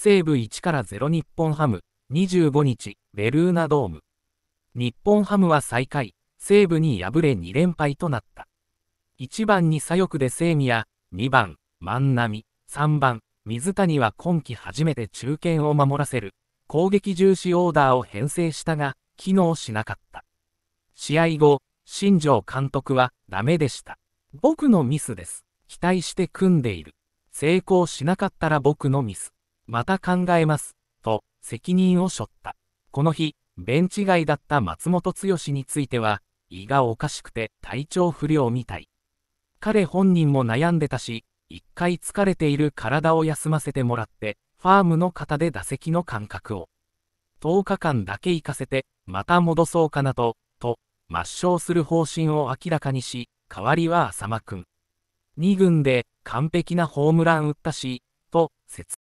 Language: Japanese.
西武1から0日本ハム、25日、ベルーナドーム。日本ハムは最下位、西武に敗れ2連敗となった。1番に左翼で清宮、2番、万波、3番、水谷は今季初めて中堅を守らせる、攻撃重視オーダーを編成したが、機能しなかった。試合後、新庄監督は、ダメでした。僕のミスです。期待して組んでいる。成功しなかったら僕のミス。また考えます、と責任を背負った。この日、ベンチ外だった松本剛については、胃がおかしくて体調不良みたい。彼本人も悩んでたし、一回疲れている体を休ませてもらって、ファームの方で打席の感覚を。10日間だけ行かせて、また戻そうかなと、と、抹消する方針を明らかにし、代わりは浅間くん。2軍で完璧なホームラン打ったし、と説